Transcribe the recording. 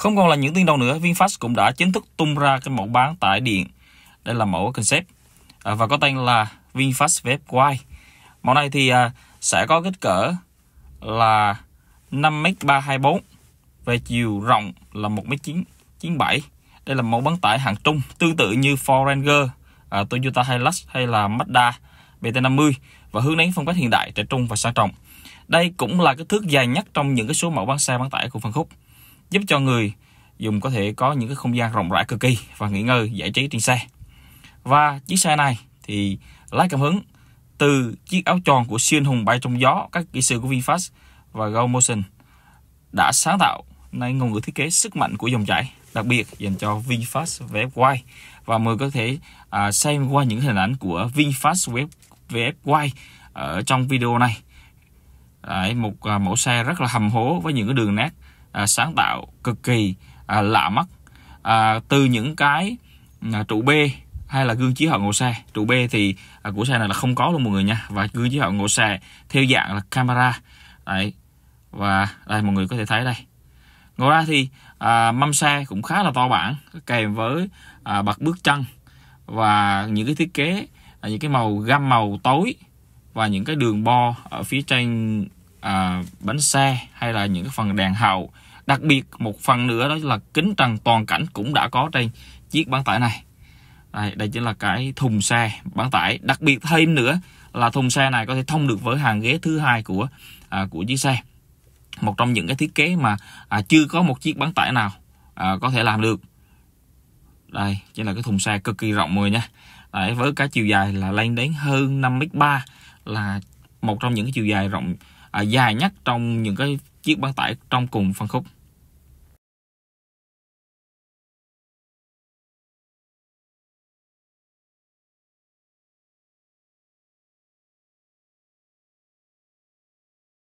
Không còn là những tin đồn nữa, VinFast cũng đã chính thức tung ra cái mẫu bán tải điện. Đây là mẫu concept à, và có tên là VinFast VFY. Mẫu này thì à, sẽ có kích cỡ là 5m324 về chiều rộng là 1m997. Đây là mẫu bán tải hạng trung tương tự như Ford Ranger, à, Toyota Hilux hay là Mazda BT50 và hướng đến phong cách hiện đại, trẻ trung và sang trọng. Đây cũng là cái thước dài nhất trong những cái số mẫu bán xe bán tải của phân khúc giúp cho người dùng có thể có những cái không gian rộng rãi cực kỳ và nghỉ ngơi giải trí trên xe. Và chiếc xe này thì lấy cảm hứng từ chiếc áo tròn của siêu hùng bay trong gió các kỹ sư của VinFast và Go Motion đã sáng tạo nay ngôn ngữ thiết kế sức mạnh của dòng chảy đặc biệt dành cho VinFast vf VFY và mời có thể à, xem qua những hình ảnh của VinFast vf VFY ở trong video này Đấy, một à, mẫu xe rất là hầm hố với những cái đường nét à, sáng tạo cực kỳ à, lạ mắt à, từ những cái à, trụ B hay là gương chiếu hậu ngộ xe trụ B thì à, của xe này là không có luôn mọi người nha và gương chiếu hậu ngộ xe theo dạng là camera đấy và đây mọi người có thể thấy đây ngoài ra thì à, mâm xe cũng khá là to bản kèm với à, bậc bước chân và những cái thiết kế à, những cái màu gam màu tối và những cái đường bo ở phía trên à, bánh xe hay là những cái phần đèn hậu đặc biệt một phần nữa đó là kính trần toàn cảnh cũng đã có trên chiếc bán tải này đây, đây chính là cái thùng xe bán tải đặc biệt thêm nữa là thùng xe này có thể thông được với hàng ghế thứ hai của à, của chiếc xe một trong những cái thiết kế mà à, chưa có một chiếc bán tải nào à, có thể làm được đây chính là cái thùng xe cực kỳ rộng người nha Đấy, với cái chiều dài là lên đến hơn 5 m ba là một trong những cái chiều dài rộng À, dài nhất trong những cái chiếc bán tải trong cùng phân khúc